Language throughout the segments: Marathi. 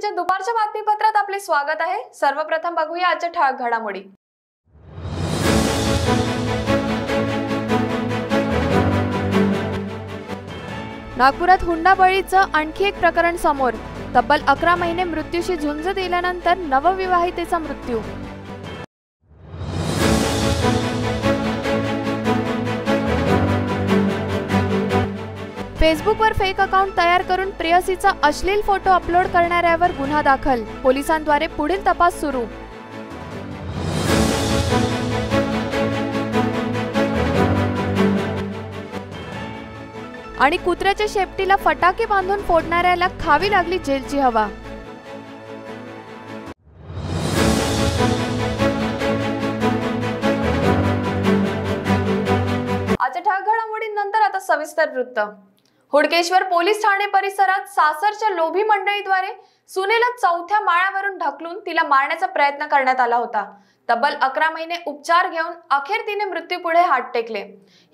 मराठीच्या दुपारच्या बातमीपत्रात आपले स्वागत आहे सर्वप्रथम बघूया आजच्या ठळक घडामोडी नागपुरात हुंडा बळीचं आणखी एक प्रकरण समोर तब्बल अकरा महिने मृत्यूशी झुंज दिल्यानंतर नवविवाहितेचा मृत्यू फेसबुकवर फेक अकाउंट तयार करून प्रेयसीचा अश्लील फोटो अपलोड करणाऱ्यावर गुन्हा दाखल पोलिसांद्वारे पुढील तपास सुरू आणि कुत्र्याच्या शेपटीला फटाके बांधून फोडणाऱ्याला खावी लागली जेलची हवा आजच्या ठाक घडामोडींनंतर आता सविस्तर वृत्त हुडकेश्वर पोलीस ठाणे परिसरात सासरच्या लोभी मंडळीद्वारे सुनेला चौथ्या माळ्यावरून ढकलून तिला मारण्याचा प्रयत्न करण्यात आला होता तब्बल अकरा महिने उपचार घेऊन अखेर तिने मृत्यूपुढे हात टेकले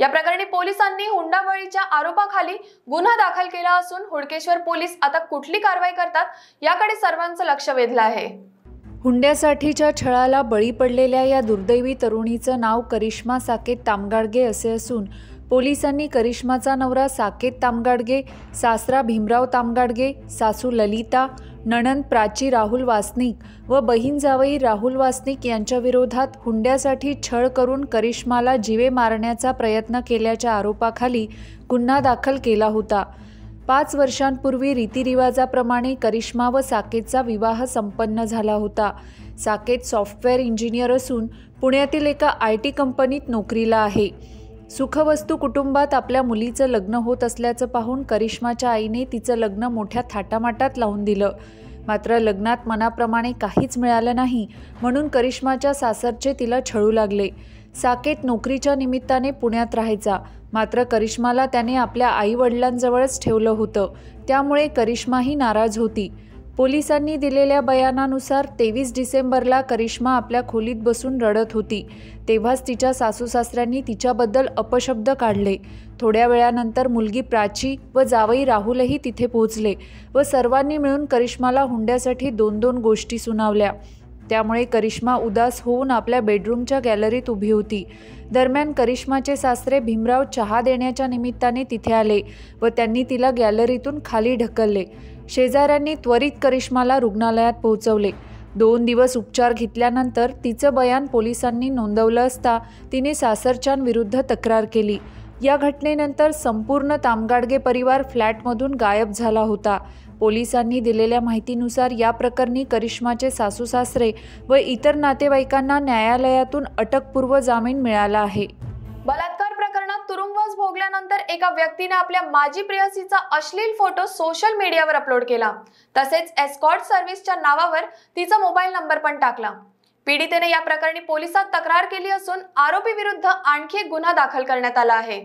या प्रकरणी पोलिसांनी हुंडाबळीच्या आरोपाखाली गुन्हा दाखल केला असून हुडकेश्वर पोलीस आता कुठली कारवाई करतात याकडे सर्वांचं लक्ष वेधलं आहे हुंड्यासाठीच्या छळाला बळी पडलेल्या या दुर्दैवी तरुणीचं नाव करिश्मा साकेत तामगाडगे असे असून पोलिसांनी करिश्माचा नवरा साकेत तामगाडगे सासरा भीमराव तामगाडगे सासू ललिता नणंद प्राची राहुल वासनिक व बहीण जावई राहुल वासनिक यांच्याविरोधात हुंड्यासाठी छळ करून करिश्माला जीवे मारण्याचा प्रयत्न केल्याच्या आरोपाखाली गुन्हा दाखल केला होता पाच वर्षांपूर्वी रीतिरिवाजाप्रमाणे करिश्मा व साकेतचा विवाह संपन्न झाला होता साकेत सॉफ्टवेअर इंजिनियर असून पुण्यातील एका आय टी कंपनीत नोकरीला आहे सुखवस्तू कुटुंबात आपल्या मुलीचं लग्न होत असल्याचं पाहून करिश्माच्या आईने तिचं लग्न मोठ्या थाटामाटात लावून दिलं मात्र लग्नात मनाप्रमाणे काहीच मिळालं नाही म्हणून करिश्माच्या सासरचे तिला छळू लागले साकेत नोकरीच्या निमित्ताने पुण्यात राहायचा मात्र करिश्माला त्याने आपल्या आईवडिलांजवळच ठेवलं होतं त्यामुळे करिश्माही नाराज होती पोलिसांनी दिलेल्या बयानानुसार तेवीस डिसेंबरला करिश्मा आपल्या खोलीत बसून रडत होती तेव्हाच तिच्या सासू सासऱ्यांनी तिच्याबद्दल अपशब्द काढले थोड्या वेळानंतर मुलगी प्राची व जावई राहुलही तिथे पोहोचले व सर्वांनी मिळून करिश्माला हुंड्यासाठी दोन दोन गोष्टी सुनावल्या त्यामुळे करिश्मा उदास होऊन आपल्या बेडरूमच्या गॅलरीत उभी होती दरम्यान करिश्माचे सासरे भीमराव चहा देण्याच्या निमित्ताने तिथे आले व त्यांनी तिला गॅलरीतून खाली ढकलले शेजाऱ्यांनी त्वरित करिश्माला रुग्णालयात पोहोचवले दोन दिवस उपचार घेतल्यानंतर तिचं बयान पोलिसांनी नोंदवलं असता तिने सासरच्यांविरुद्ध तक्रार केली या घटनेनंतर संपूर्ण तामगाडगे परिवार फ्लॅटमधून गायब झाला होता पोलिसांनी दिलेल्या माहितीनुसार या प्रकरणी करिश्माचे सासू सासरे व इतर नातेवाईकांना न्यायालयातून अटकपूर्व जामीन मिळाला आहे बलात्कार तुरुंगवास भोगल्यानंतर एका व्यक्तीने आपल्या माजी प्रेयसीचा अश्लील फोटो सोशल मीडियावर अपलोड केला तसेच एस्कॉर्ट सर्व्हिसच्या नावावर तिचा मोबाईल नंबर पण टाकला पीडितेने या प्रकरणी पोलिसात तक्रार केली असून आरोपी विरुद्ध आणखी गुन्हा दाखल करण्यात आला आहे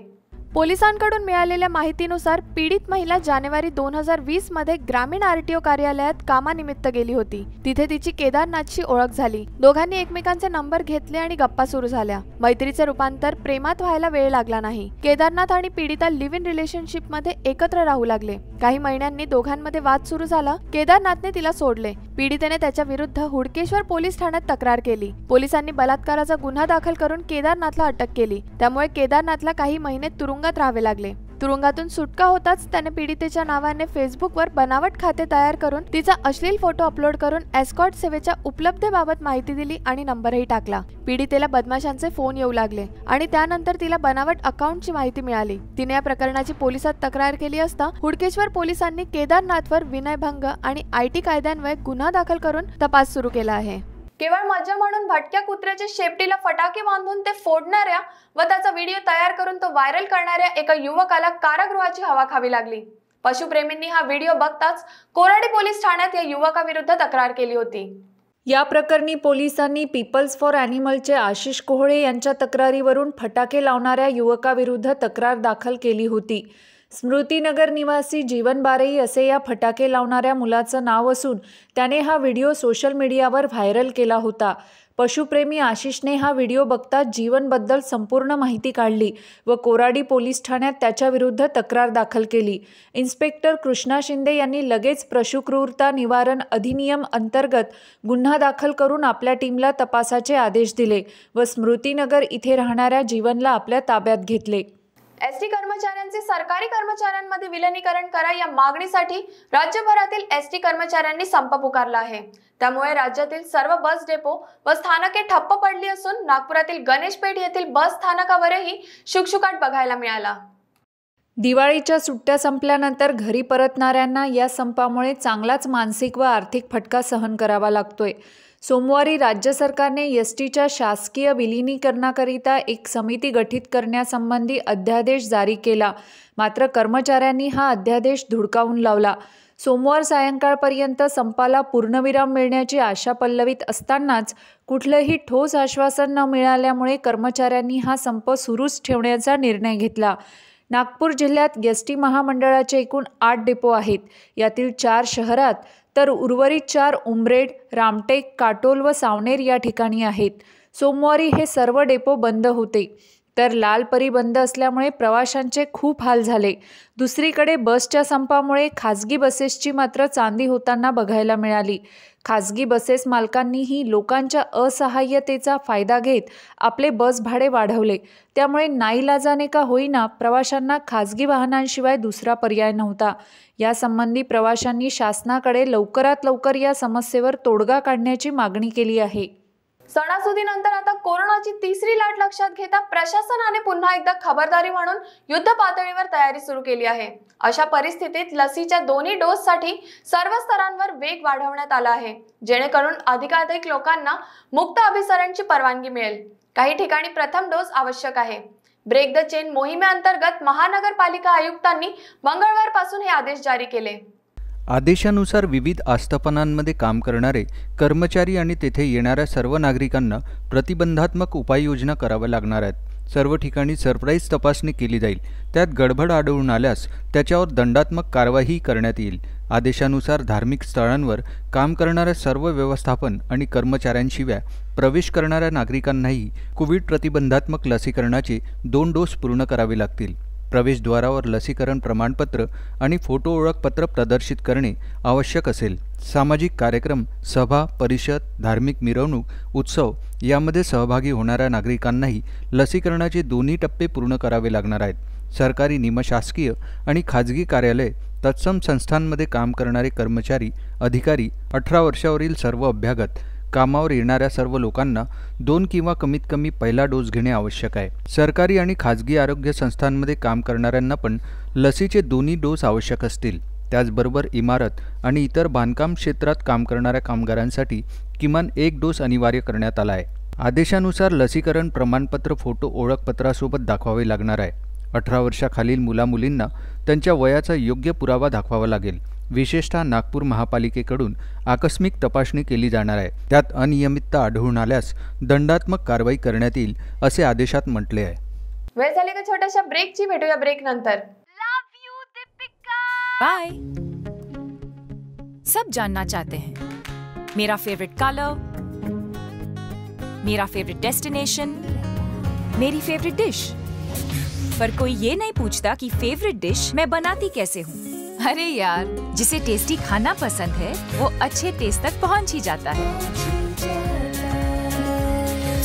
पोलिसांकडून मिळालेल्या माहितीनुसार पीडित महिला जानेवारी दोन हजार वीस मध्ये ग्रामीण आरटीओ कार्यालयात कामानिमित्त गेली होती तिथे तिची केदारनाथची ओळख झाली दोघांनी एकमेकांचे नंबर घेतले आणि गप्पा सुरू झाल्या मैत्रीचे रूपांतर प्रेमात व्हायला वेळ लागला नाही केदारनाथ आणि पीडिता लिव्ह इन रिलेशनशिप मध्ये एकत्र राहू लागले काही महिन्यांनी दोघांमध्ये वाद सुरू झाला केदारनाथने तिला सोडले पीडितेने त्याच्या विरुद्ध हुडकेश्वर पोलीस ठाण्यात तक्रार केली पोलिसांनी बलात्काराचा गुन्हा दाखल करून केदारनाथला अटक केली त्यामुळे केदारनाथला काही महिने तुरुंग तुरुंगात राहावे लागले तुरुंगातून सुटका होताच त्याने पीडितेच्या नावाने फेसबुकवर बनावट खाते तयार करून तिचा अश्लील फोटो अपलोड करून एस्कॉट सेवेच्या उपलब्धेबाबत माहिती दिली आणि नंबरही टाकला पीडितेला बदमाशांचे फोन येऊ लागले आणि त्यानंतर तिला बनावट अकाउंटची माहिती मिळाली तिने या प्रकरणाची पोलिसात तक्रार केली असता हुडकेश्वर पोलिसांनी केदारनाथवर विनयभंग आणि आयटी कायद्यान्वये गुन्हा दाखल करून तपास सुरू केला आहे केवळ मजा म्हणून भटक्या कुत्र्याच्या शेपटीला फटाके बांधून ते फोडणाऱ्या व त्याचा व्हिडिओ तयार करून तो व्हायरल करणाऱ्या एका युवकाला कारागृहाची हवा खावी लागली पशुप्रेमींनी हा व्हिडिओ बघताच कोराडी पोलीस ठाण्यात या युवकाविरुद्ध तक्रार केली होती या प्रकरणी पोलिसांनी पीपल्स फॉर अॅनिमलचे आशिष कोहळे यांच्या तक्रारीवरून फटाके लावणाऱ्या युवकाविरुद्ध तक्रार दाखल केली होती स्मृतीनगर निवासी जीवन बारेई असे या फटाके लावणाऱ्या मुलाचं नाव असून त्याने हा व्हिडिओ सोशल मीडियावर व्हायरल केला होता पशुप्रेमी आशिषने हा व्हिडिओ बघता जीवनबद्दल संपूर्ण माहिती काढली व कोराडी पोलीस ठाण्यात त्याच्याविरुद्ध तक्रार दाखल केली इन्स्पेक्टर कृष्णा शिंदे यांनी लगेच पशुक्रूरता निवारण अधिनियम अंतर्गत गुन्हा दाखल करून आपल्या टीमला तपासाचे आदेश दिले व स्मृतीनगर इथे राहणाऱ्या जीवनला आपल्या ताब्यात घेतले एसटी कर्मचाऱ्यांचे सरकारी कर्मचाऱ्यांमध्ये विलनीकरण करा या मागणीसाठी राज्यभरातील एस टी कर्मचाऱ्यांनी संप पुकारला आहे त्यामुळे राज्यातील सर्व बस डेपो व स्थानके ठप्प पडली असून नागपुरातील गणेशपेठ येथील बस स्थानकावरही शुकशुकाट बघायला मिळाला दिवाळीच्या सुट्ट्या संपल्यानंतर घरी परतणाऱ्यांना या संपामुळे चांगलाच मानसिक व आर्थिक फटका सहन करावा लागतोय सोमवारी राज्य सरकारने एस टीच्या शासकीय विलिनीकरणाकरिता एक समिती गठीत करण्यासंबंधी अध्यादेश जारी केला मात्र कर्मचाऱ्यांनी हा अध्यादेश धुडकावून लावला सोमवार सायंकाळपर्यंत संपाला पूर्णविराम मिळण्याची आशा पल्लवीत असतानाच कुठलंही ठोस आश्वासन न मिळाल्यामुळे कर्मचाऱ्यांनी हा संप सुरूच ठेवण्याचा निर्णय घेतला नागपूर जिल्ह्यात एस टी महामंडळाचे एकूण आठ डेपो आहेत यातील चार शहरात तर उर्वरित चार उमरेड रामटेक काटोल व सावनेर या ठिकाणी आहेत सोमवारी हे सर्व डेपो बंद होते तर लाल परी बंद असल्यामुळे प्रवाशांचे खूप हाल झाले दुसरीकडे बसच्या संपामुळे खाजगी बसेसची मात्र चांदी होताना बघायला मिळाली खाजगी बसेस मालकांनीही लोकांच्या असहाय्यतेचा फायदा घेत आपले बस भाडे वाढवले त्यामुळे नाईलाजाने का होईना प्रवाशांना खाजगी वाहनांशिवाय दुसरा पर्याय नव्हता यासंबंधी प्रवाशांनी शासनाकडे लवकरात लवकर या समस्येवर तोडगा काढण्याची मागणी केली आहे सणासुदीनंतर आता कोरोनाची तिसरी लाट लक्षात घेता प्रशासनाने पुन्हा एकदा खबरदारी म्हणून युद्ध पातळीवर तयारी सुरू केली आहे अशा परिस्थितीत लसीच्या दोन्ही डोससाठी सर्व स्तरांवर वेग वाढवण्यात आला आहे जेणेकरून अधिकाधिक लोकांना मुक्त अभिसरणची परवानगी मिळेल काही ठिकाणी प्रथम डोस आवश्यक आहे ब्रेक द चेन मोहिमेअंतर्गत महानगरपालिका आयुक्तांनी मंगळवारपासून हे आदेश जारी केले आदेशानुसार विविध आस्थापनांमध्ये काम करणारे कर्मचारी आणि तेथे येणाऱ्या सर्व नागरिकांना प्रतिबंधात्मक उपाययोजना कराव्या लागणार आहेत सर्व ठिकाणी सरप्राईज तपासणी केली जाईल त्यात गडबड आढळून आल्यास त्याच्यावर दंडात्मक कारवाईही करण्यात येईल आदेशानुसार धार्मिक स्थळांवर काम करणाऱ्या सर्व व्यवस्थापन आणि कर्मचाऱ्यांशिवाय प्रवेश करणाऱ्या नागरिकांनाही कोविड प्रतिबंधात्मक लसीकरणाचे दोन डोस पूर्ण करावे लागतील प्रवेशद्वारावर लसीकरण प्रमाणपत्र आणि फोटो ओळखपत्र प्रदर्शित करणे आवश्यक असेल सामाजिक कार्यक्रम सभा परिषद धार्मिक मिरवणूक उत्सव यामध्ये सहभागी होणाऱ्या नागरिकांनाही लसीकरणाचे दोन्ही टप्पे पूर्ण करावे लागणार आहेत सरकारी निमशासकीय आणि खाजगी कार्यालय तत्सम संस्थांमध्ये काम करणारे कर्मचारी अधिकारी अठरा वर्षावरील सर्व अभ्यागत कामावर येणाऱ्या सर्व लोकांना दोन किंवा कमीत कमी पहिला डोस घेणे आवश्यक आहे सरकारी आणि खाजगी आरोग्य संस्थांमध्ये काम करणाऱ्यांना पण लसीचे दोन्ही डोस आवश्यक असतील त्याचबरोबर इमारत आणि इतर बांधकाम क्षेत्रात काम करणाऱ्या कामगारांसाठी किमान एक डोस अनिवार्य करण्यात आला आहे आदेशानुसार लसीकरण प्रमाणपत्र फोटो ओळखपत्रासोबत दाखवावे लागणार आहे अठरा वर्षाखालील मुलामुलींना त्यांच्या वयाचा योग्य पुरावा दाखवावा लागेल विशेषतः नागपूर महापालिकेकडून आकस्मिक तपासणी केली जाणार आहे त्यात अनियमितता आढळून आल्यास दंडात्मक कारवाई करण्यात येईल असे आदेशात म्हटले आहे वेळ झाली का छोट्याशा ब्रेकची भेटूया ब्रेक नंतर बाय सब जानना चाहते हैं मेरा फेवरेट कलर मेरा फेवरेट डेस्टिनेशन मेरी फेवरेट डिश पर कोई ये नहीं पूछता कि फेवरेट डिश मैं बनाती कैसे हूँ अरे यार जिसे टेस्टी खाना पसंद है वो अच्छे टेस्ट तक पहुंच ही जाता है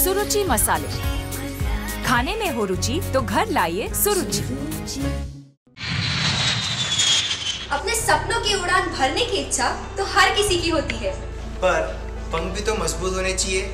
सुरुचि मसाले खाने में हो रुचि तो घर लाइए सुरुचि अपने सपनों की उड़ान भरने की इच्छा तो हर किसी की होती है पर पंख भी तो मजबूत होने चाहिए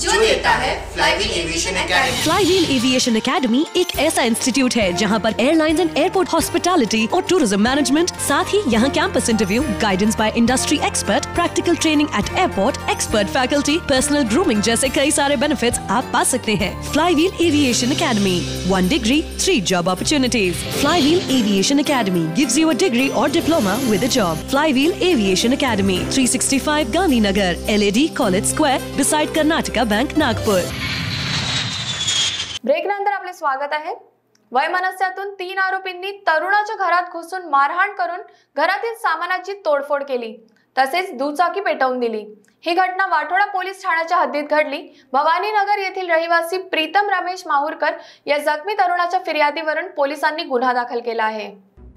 जो देता है flywheel aviation academy flywheel aviation academy एक ऐसा इंस्टीट्यूट है जहां पर एयरलाइंस एंड एयरपोर्ट हॉस्पिटैलिटी और टूरिज्म मैनेजमेंट साथ ही यहां campus interview guidance by industry expert practical training at airport expert faculty personal grooming जैसे कई सारे बेनिफिट आप पा सकते हैं flywheel aviation academy one degree three job opportunities flywheel aviation academy gives you a degree और diploma with a job fly flywheel aviation academy three sixty five Gandhi Nagar L A D college square beside Karnataka bank Nagpur break नंतर आपले स्वागत आहे वयमनस्यातून तीन आरोपींनी तरुणाच्या घरात घुसून मारहाण करून घरातील सामानाची तोडफोड केली तसेच दुचाकी पेटवून दिली ही घटना वाठोडा पोलीस ठाण्याच्या हद्दीत घडली भवानीनगर येथील रहिवासी प्रीतम रमेश माहूरकर या जखमी तरुणाच्या फिर्यादीवरून पोलिसांनी गुन्हा दाखल केला आहे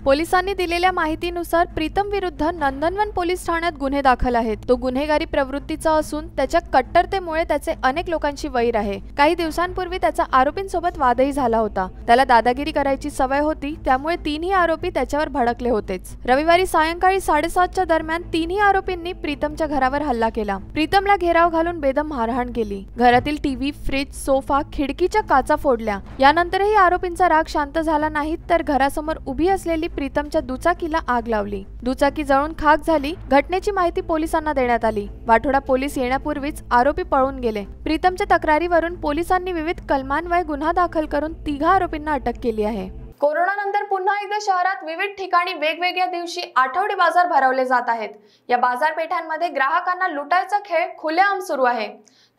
पोलिसांनी दिलेल्या माहितीनुसार प्रीतम विरुद्ध नंदनवन पोलीस ठाण्यात गुन्हे दाखल आहेत तो गुन्हेगारी प्रवृत्तीचा असून त्याच्या कट्टरतेमुळे त्याचे अनेक लोकांची वैर आहे काही दिवसांपूर्वी त्याचा आरोपींसोबत वादही झाला होता त्याला दादागिरी करायची सवय होती त्यामुळे तीनही आरोपी त्याच्यावर भडकले होतेच रविवारी सायंकाळी साडेसातच्या दरम्यान तीनही आरोपींनी प्रीतमच्या घरावर हल्ला केला प्रीतमला घेराव घालून बेदम मारहाण केली घरातील टीव्ही फ्रीज सोफा खिडकीच्या काचा फोडल्या यानंतरही आरोपींचा राग शांत झाला नाही तर घरासमोर उभी असलेली प्रीतमच्या दुचाकीला आग लावली दुचाकी जळून खाक झाली घटनेची माहिती पोलिसांना देण्यात आली वाठोडा पोलीस येण्यापूर्वीच आरोपी पळून गेले प्रीतमच्या तक्रारीवरून पोलिसांनी विविध कलमान्वय गुन्हा दाखल करून तिघा आरोपींना अटक केली आहे कोरोनानंतर पुन्हा एकदा शहरात विविध ठिकाणी वेगवेगळ्या दिवशी आठवडी बाजार भरवले जात आहेत या बाजारपेठांमध्ये ग्राहकांना लुटायचा खेळ खुलेआम सुरू आहे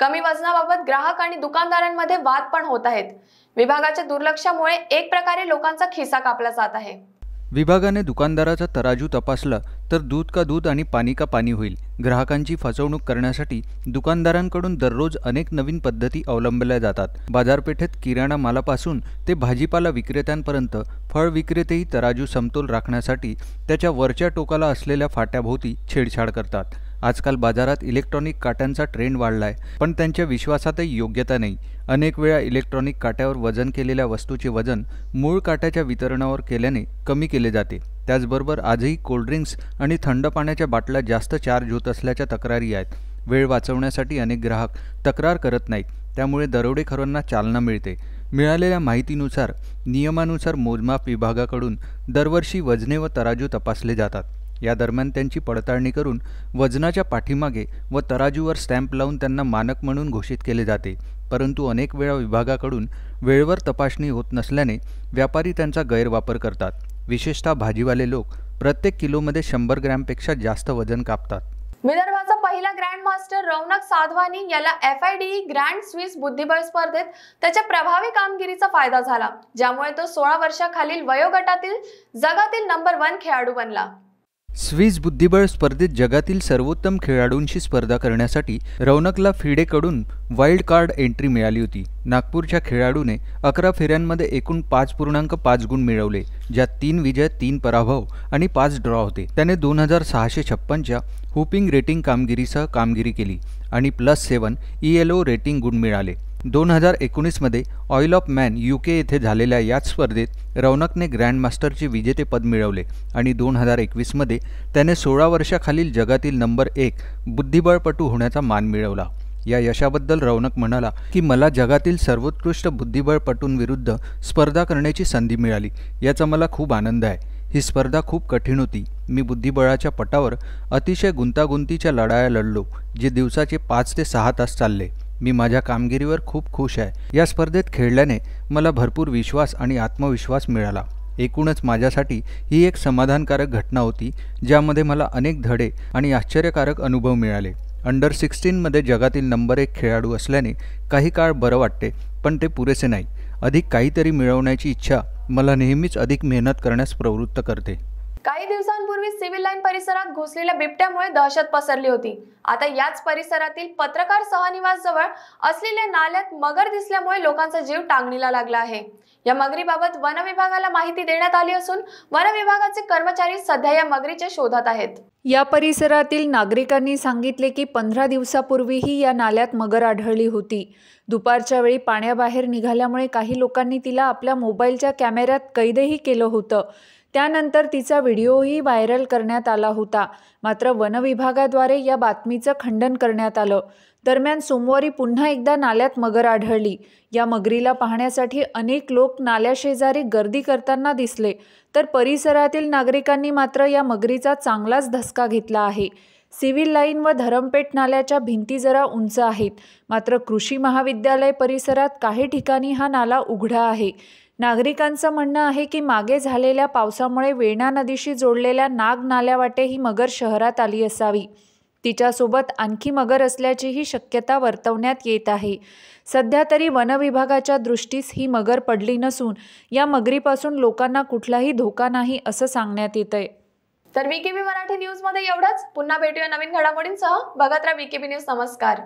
कमी वजनाबाबत ग्राहक आणि दुकानदारांमध्ये वाद पण होत आहेत विभागाच्या दुर्लक्षामुळे एक प्रकारे लोकांचा खिसा कापला जात आहे विभागाने दुकानदाराचा तराजू तपासला तर दूध का दूध आणि पाणी का पाणी होईल ग्राहकांची फसवणूक करण्यासाठी दुकानदारांकडून दररोज अनेक नवीन पद्धती अवलंबल्या जातात बाजारपेठेत किराणा मालापासून ते भाजीपाला विक्रेत्यांपर्यंत फळ विक्रेतेही तराजू समतोल राखण्यासाठी त्याच्या वरच्या टोकाला असलेल्या फाट्याभोवती छेडछाड करतात आजकाल बाजारात इलेक्ट्रॉनिक काट्यांचा ट्रेंड वाढला आहे पण त्यांच्या विश्वासातही योग्यता नाही अनेक वेळा इलेक्ट्रॉनिक काट्यावर वजन केलेल्या वस्तूचे वजन मूळ काट्याच्या वितरणावर केल्याने कमी केले जाते त्याचबरोबर आजही कोल्ड्रिंक्स आणि थंड पाण्याच्या बाटल्या जास्त चार्ज होत असल्याच्या तक्रारी आहेत वेळ वाचवण्यासाठी अनेक ग्राहक तक्रार करत नाहीत त्यामुळे दरोडेखोरांना चालना मिळते मिळालेल्या माहितीनुसार नियमानुसार मोजमाप विभागाकडून दरवर्षी वजने व तराजू तपासले जातात या दरम्यान त्यांची पडताळणी करून वजनाच्या पाठीमागे व तराजूवर स्टॅम्प लावून त्यांना मानक म्हणून घोषित केले जाते परंतु अनेक वेळा विभागाकडून वेळेवर तपासणी होत नसल्याने व्यापारी त्यांचा गैरवापर करतात विशेषतः भाजीवाले लोक प्रत्येक किलोमध्ये शंभर ग्रॅमपेक्षा जास्त वजन कापतात विदर्भाचा पहिला ग्रँड मास्टर रौनक साधवानी याला F I D grand Swiss बुद्धिबळ स्पर्धेत त्याच्या प्रभावी कामगिरीचा फायदा झाला ज्यामुळे तो सोळा वर्षाखालील वयोगटातील जगातील नंबर वन खेळाडू बनला स्विस बुद्धिबळ स्पर्धेत जगातील सर्वोत्तम खेळाडूंशी स्पर्धा करण्यासाठी रौनकला फिडेकडून वाईल्ड कार्ड एंट्री मिळाली होती नागपूरच्या खेळाडूने अकरा फेऱ्यांमध्ये एकूण पाच पूर्णांक पाच गुण मिळवले ज्यात तीन विजय तीन पराभव आणि पाच ड्रॉ होते त्याने दोन हजार सहाशे छप्पनच्या हुपिंग रेटिंग कामगिरीसह कामगिरी केली आणि plus seven E L O rating गुण मिळाले दोन हजार एकोणीसमध्ये isle of Man U K येथे झालेल्या याच स्पर्धेत रौनकने ग्रँडमास्टरचे विजेतेपद मिळवले आणि दोन हजार एकवीसमध्ये त्याने सोळा वर्षाखालील जगातील नंबर एक बुद्धिबळपटू होण्याचा मान मिळवला या यशाबद्दल रौनक म्हणाला की मला जगातील सर्वोत्कृष्ट बुद्धिबळपटूंविरुद्ध स्पर्धा करण्याची संधी मिळाली याचा मला खूप आनंद आहे ही स्पर्धा खूप कठीण होती मी बुद्धिबळाच्या पटावर अतिशय गुंतागुंतीच्या लढाया लढलो जे दिवसाचे पाच ते सहा तास चालले मी माझ्या कामगिरीवर खूप खुश आहे या स्पर्धेत खेळल्याने मला भरपूर विश्वास आणि आत्मविश्वास मिळाला एकूणच माझ्यासाठी ही एक समाधानकारक घटना होती ज्यामध्ये मला अनेक धडे आणि आश्चर्यकारक अनुभव मिळाले अंडर सिक्स्टीनमध्ये जगातील नंबर एक खेळाडू असल्याने काही काळ बरं वाटते पण ते पुरेसे नाही अधिक काहीतरी मिळवण्याची इच्छा मला नेहमीच अधिक मेहनत करण्यास प्रवृत्त करते काही दिवसांपूर्वी सिव्हिल लाईन परिसरात घुसलेल्या बिबट्यामुळे दहशत पसरली होती आता याच परिसरातील पत्रकार सहनिवास जवळ असलेल्या नाल्यात मगर दिसल्यामुळे लोकांचा जीव टांगणीला लागला आहे या मगरीबाबत वन विभागाला माहिती देण्यात आली असून वन विभागाचे कर्मचारी सध्या या मगरीच्या शोधात आहेत या परिसरातील नागरिकांनी सांगितले की पंधरा दिवसापूर्वीही या नाल्यात मगर आढळली होती दुपारच्या वेळी पाण्याबाहेर निघाल्यामुळे काही लोकांनी तिला आपल्या मोबाईलच्या कॅमेऱ्यात कैदही केलं होतं त्यानंतर तिचा व्हिडिओही व्हायरल करण्यात आला होता मात्र वनविभागाद्वारे या बातमीचं खंडन करण्यात आलं दरम्यान सोमवारी पुन्हा एकदा नाल्यात मगर आढळली या मगरीला पाहण्यासाठी अनेक लोक नाल्याशेजारी गर्दी करताना दिसले तर परिसरातील नागरिकांनी मात्र या मगरीचा चांगलाच धसका घेतला आहे सिव्हिल लाईन व धरमपेठ नाल्याच्या भिंती जरा उंच आहेत मात्र कृषी महाविद्यालय परिसरात काही ठिकाणी हा नाला उघडा आहे नागरिकांचं म्हणणं आहे की मागे झालेल्या पावसामुळे वेणा नदीशी जोडलेल्या नाग नाल्यावाटे ही मगर शहरात आली असावी तिच्यासोबत आणखी मगर असल्याचीही शक्यता वर्तवण्यात येत आहे सध्या तरी वनविभागाच्या दृष्टीस ही मगर पडली नसून या मगरीपासून लोकांना कुठलाही धोका नाही असं सांगण्यात येत आहे तर विकेबी मराठी न्यूजमध्ये एवढंच पुन्हा भेटूया नवीन घडामोडींसह बघत राहा विकेबी न्यूज नमस्कार